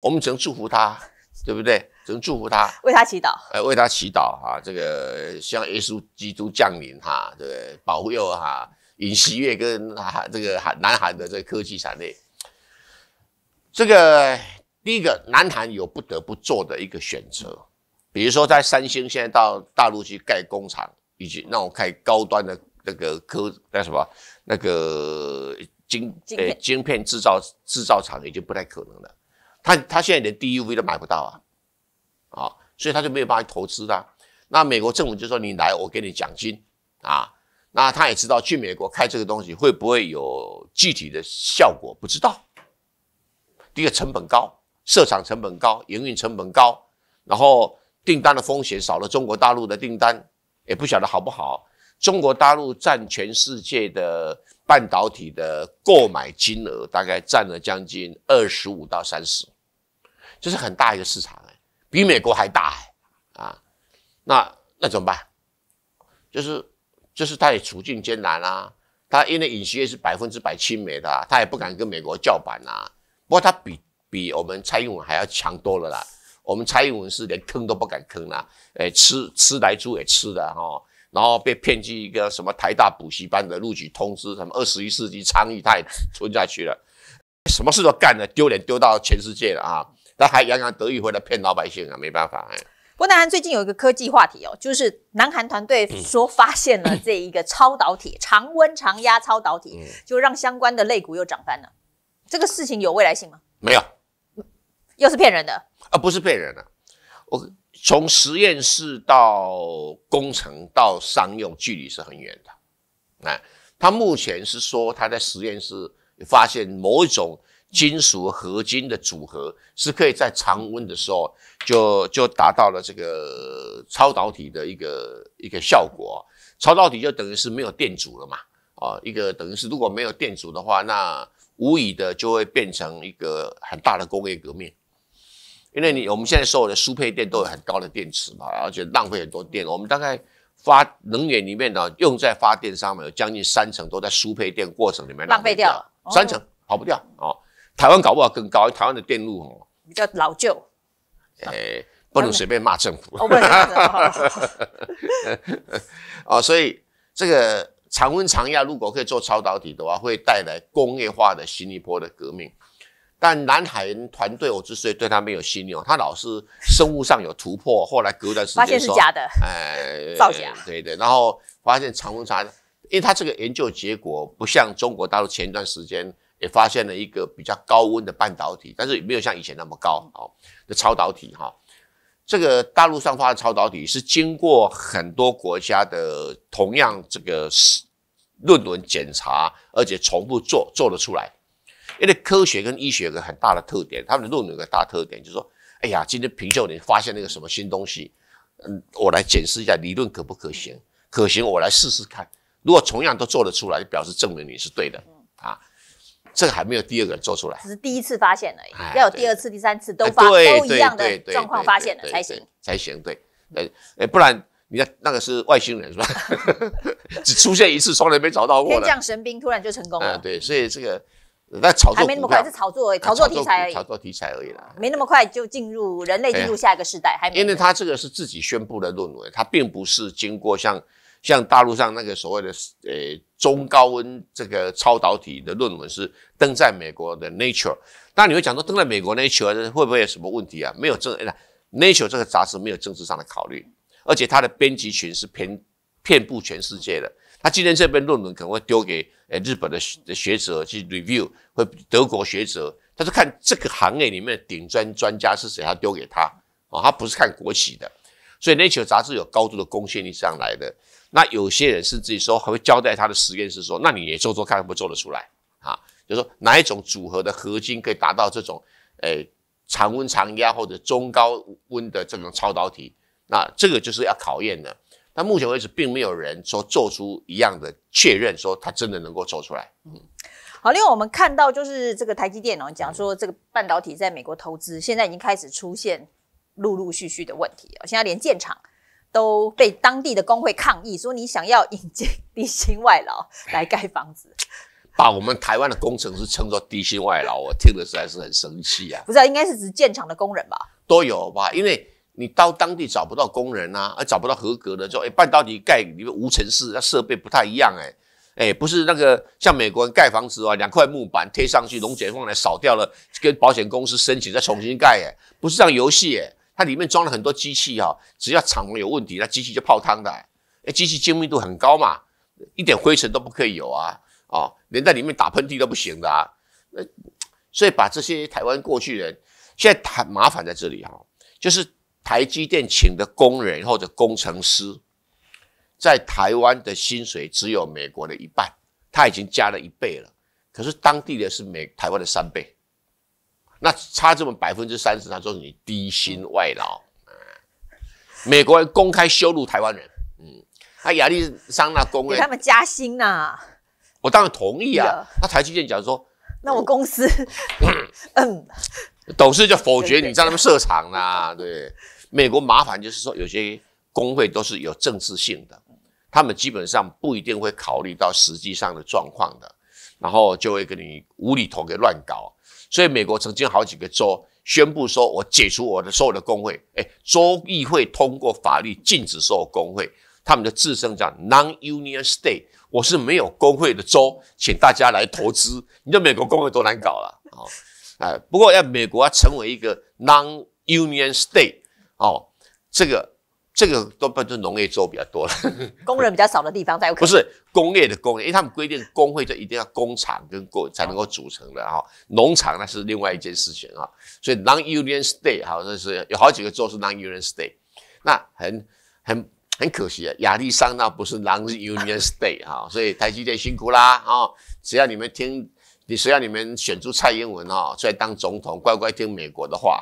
我们只能祝福他，对不对？只能祝福他，为他祈祷，哎，为他祈祷哈。这个希望耶稣基督降临哈，对不对？保佑哈，尹锡月跟哈这个韩南韩的这个科技产业。这个第一个，南韩有不得不做的一个选择，比如说在三星现在到大陆去盖工厂，以及那种开高端的那个科那什么那个晶呃晶片制造制造厂，已经不太可能了。他他现在连 DUV 都买不到啊，啊，所以他就没有办法投资啦。那美国政府就说你来，我给你奖金啊。那他也知道去美国开这个东西会不会有具体的效果？不知道。第一个成本高，设厂成本高，营运成本高，然后订单的风险少了。中国大陆的订单也不晓得好不好。中国大陆占全世界的半导体的购买金额大概占了将近二十五到三十。这是很大一个市场哎，比美国还大哎，啊，那那怎么办？就是就是他处境艰难啦，他因为影协是百分之百亲美的，他也不敢跟美国叫板呐。不过他比比我们蔡英文还要强多了啦。我们蔡英文是连坑都不敢坑啦，哎，吃吃来住也吃的哈，然后被骗去一个什么台大补习班的录取通知什么二十一世纪创意，他也吞下去了，什么事都干了，丢脸丢到全世界了啊！他还洋洋得意回来骗老百姓啊，没办法哎。郭南韩最近有一个科技话题哦，就是南韩团队说发现了这一个超导体，常温常压超导体，就让相关的肋骨又长翻了。这个事情有未来性吗？没有，又是骗人的啊？不是骗人的，我从实验室到工程到商用距离是很远的。哎，他目前是说他在实验室发现某一种。金属合金的组合是可以在常温的时候就就达到了这个超导体的一个一个效果。超导体就等于是没有电阻了嘛？啊，一个等于是如果没有电阻的话，那无疑的就会变成一个很大的工业革命。因为你我们现在所有的输配电都有很高的电池嘛，而且浪费很多电。我们大概发能源里面呢，用在发电上面有将近三成都在输配电过程里面浪费掉，三成跑不掉啊。台湾搞不好更高，台湾的电路哦比较老旧。哎，不能随便骂政府。哦，所以这个常温常压如果可以做超导体的话，会带来工业化的新一波的革命。但南海人团队，我之所以对他没有信任，他老是生物上有突破，后来隔一段时间发现是假的，哎，造假。对对，然后发现常温常，因为他这个研究结果不像中国大陆前一段时间。也发现了一个比较高温的半导体，但是没有像以前那么高。哦的超导体哈，这个大陆上发的超导体是经过很多国家的同样这个论文检查，而且重复做做得出来。因为科学跟医学个很大的特点，他们的论文有个大特点就是说，哎呀，今天平秀你发现了一个什么新东西？嗯，我来检视一下理论可不可行，可行我来试试看。如果同样都做得出来，就表示证明你是对的啊。这个还没有第二个做出来，只是第一次发现已。要有第二次、第三次都发都一样的状况发现了才行才行，对，呃呃，不然你看那个是外星人是吧？只出现一次，从来没找到过。天降神兵，突然就成功了。对，所以这个那炒作，还没那么快是炒作，炒作题材，而已，炒作题材而已啦，没那么快就进入人类进入下一个时代，还因为他这个是自己宣布的论文，他并不是经过像。像大陆上那个所谓的呃中高温这个超导体的论文是登在美国的 Nature，那你会讲说登在美国 Nature 会不会有什么问题啊？没有政，哎，Nature 这个杂志没有政治上的考虑，而且它的编辑群是遍遍布全世界的。他今天这篇论文可能会丢给呃日本的的学者去 review，会德国学者，他是看这个行业里面的顶尖专家是谁，他丢给他啊，他不是看国企的。所以 Nature 杂志有高度的公信力上来的。那有些人甚至于说还会交代他的实验室说：“那你也做做看，会不会做得出来啊？”就是说哪一种组合的合金可以达到这种，诶，常温常压或者中高温的这种超导体？那这个就是要考验的。但目前为止，并没有人说做出一样的确认，说他真的能够做出来。嗯，好。另外我们看到就是这个台积电，哦，讲说这个半导体在美国投资，现在已经开始出现陆陆续续的问题哦，现在连建厂。都被当地的工会抗议，说你想要引进低薪外劳 来盖房子，把我们台湾的工程师称作低薪外劳，我听的实在是很生气啊！不是，应该是指建厂的工人吧？都有吧？因为你到当地找不到工人啊，而找不到合格的，就哎半导体盖里面无尘室，那设备不太一样哎哎，不是那个像美国人盖房子啊，两块木板贴上去，龙卷风来扫掉了，跟保险公司申请再重新盖，哎，不是这样游戏，哎。它里面装了很多机器哦，只要厂房有问题，那机器就泡汤的。哎，机器精密度很高嘛，一点灰尘都不可以有啊，哦，连在里面打喷嚏都不行的。那所以把这些台湾过去人，现在很麻烦在这里哈，就是台积电请的工人或者工程师，在台湾的薪水只有美国的一半，他已经加了一倍了，可是当地的是美台湾的三倍。那差这么百分之三十，那就是你低薪外劳嗯，美国人公开羞辱台湾人，嗯，那亚利桑那工会给他们加薪呐，我当然同意啊。那台积电讲说，那我公司，嗯，董事就否决，你在他们设厂啦。对，美国麻烦就是说有些工会都是有政治性的，他们基本上不一定会考虑到实际上的状况的，然后就会跟你无厘头给乱搞。所以美国曾经好几个州宣布说，我解除我的所有的工会。哎，州议会通过法律禁止所有工会，他们的自称叫 non-union state，我是没有工会的州，请大家来投资。你道美国工会多难搞了啊！哎，不过要美国要成为一个 non-union state，哦，这个。这个多半是农业州比较多了，工人比较少的地方才有可能。不是工业的工人，因为他们规定工会就一定要工厂跟工才能够组成的哈。农场那是另外一件事情啊。所以 non-union state 好像是有好几个州是 non-union state，那很很很可惜啊。亚利桑那不是 non-union state 哈，所以台积电辛苦啦啊！只要你们听，你只要你们选出蔡英文啊，出来当总统乖乖听美国的话。